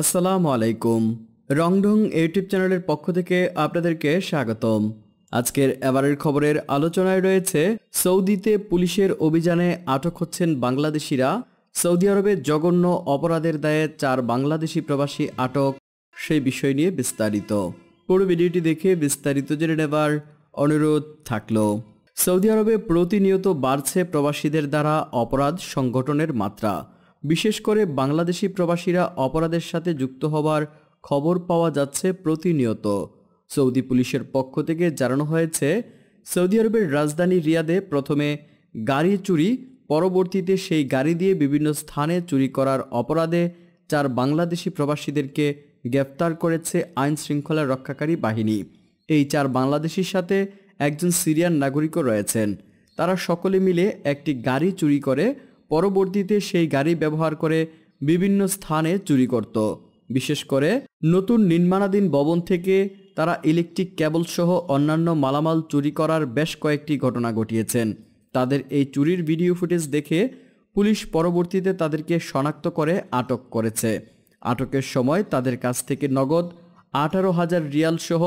আসসালামু আলাইকুম রংডং ইউটিউব চ্যানেলের পক্ষ থেকে আপনাদেরকে স্বাগতম আজকের এবারের খবরের আলোচনায় রয়েছে সৌদিতে পুলিশের অভিযানে আটক হচ্ছেন বাংলাদেশিরা সৌদি আরবে জঘন্য অপরাধের দায়ে চার বাংলাদেশি প্রবাসী আটক সেই বিষয় নিয়ে বিস্তারিত পুরো ভিডিওটি দেখে বিস্তারিত জেনে নেবার অনুরোধ থাকল সৌদি আরবে প্রতিনিয়ত বাড়ছে প্রবাসীদের দ্বারা অপরাধ সংগঠনের মাত্রা বিশেষ করে বাংলাদেশি প্রবাসীরা অপরাধের সাথে যুক্ত হবার খবর পাওয়া যাচ্ছে প্রতিনিয়ত সৌদি পুলিশের পক্ষ থেকে জানানো হয়েছে সৌদি আরবের রাজধানী রিয়াদে প্রথমে গাড়ি চুরি পরবর্তীতে সেই গাড়ি দিয়ে বিভিন্ন স্থানে চুরি করার অপরাধে চার বাংলাদেশি প্রবাসীদেরকে গ্রেপ্তার করেছে আইন শৃঙ্খলা রক্ষাকারী বাহিনী এই চার বাংলাদেশির সাথে একজন সিরিয়ান নাগরিকও রয়েছেন তারা সকলে মিলে একটি গাড়ি চুরি করে পরবর্তীতে সেই গাড়ি ব্যবহার করে বিভিন্ন স্থানে চুরি করত বিশেষ করে নতুন নির্মাণাধীন ভবন থেকে তারা ইলেকট্রিক সহ অন্যান্য মালামাল চুরি করার বেশ কয়েকটি ঘটনা ঘটিয়েছেন তাদের এই চুরির ভিডিও ফুটেজ দেখে পুলিশ পরবর্তীতে তাদেরকে শনাক্ত করে আটক করেছে আটকের সময় তাদের কাছ থেকে নগদ আঠারো হাজার রিয়াল সহ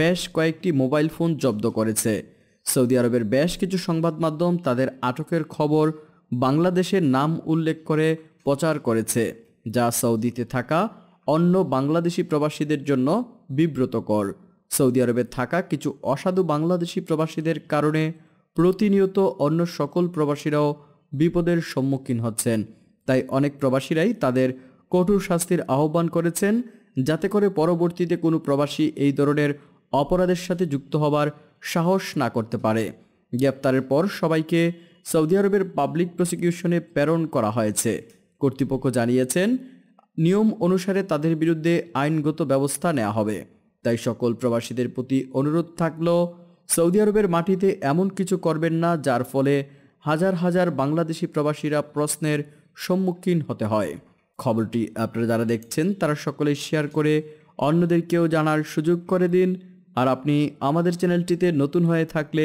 বেশ কয়েকটি মোবাইল ফোন জব্দ করেছে সৌদি আরবের বেশ কিছু সংবাদ মাধ্যম তাদের আটকের খবর বাংলাদেশের নাম উল্লেখ করে প্রচার করেছে যা সৌদিতে থাকা অন্য বাংলাদেশি প্রবাসীদের জন্য বিব্রতকর সৌদি আরবে থাকা কিছু অসাধু বাংলাদেশি প্রবাসীদের কারণে প্রতিনিয়ত অন্য সকল প্রবাসীরাও বিপদের সম্মুখীন হচ্ছেন তাই অনেক প্রবাসীরাই তাদের কঠোর শাস্তির আহ্বান করেছেন যাতে করে পরবর্তীতে কোনো প্রবাসী এই ধরনের অপরাধের সাথে যুক্ত হবার সাহস না করতে পারে গ্রেপ্তারের পর সবাইকে সৌদি আরবের পাবলিক প্রসিকিউশনে প্রেরণ করা হয়েছে কর্তৃপক্ষ জানিয়েছেন নিয়ম অনুসারে তাদের বিরুদ্ধে আইনগত ব্যবস্থা নেওয়া হবে তাই সকল প্রবাসীদের প্রতি অনুরোধ থাকল সৌদি আরবের মাটিতে এমন কিছু করবেন না যার ফলে হাজার হাজার বাংলাদেশি প্রবাসীরা প্রশ্নের সম্মুখীন হতে হয় খবরটি আপনারা যারা দেখছেন তারা সকলে শেয়ার করে অন্যদেরকেও জানার সুযোগ করে দিন আর আপনি আমাদের চ্যানেলটিতে নতুন হয়ে থাকলে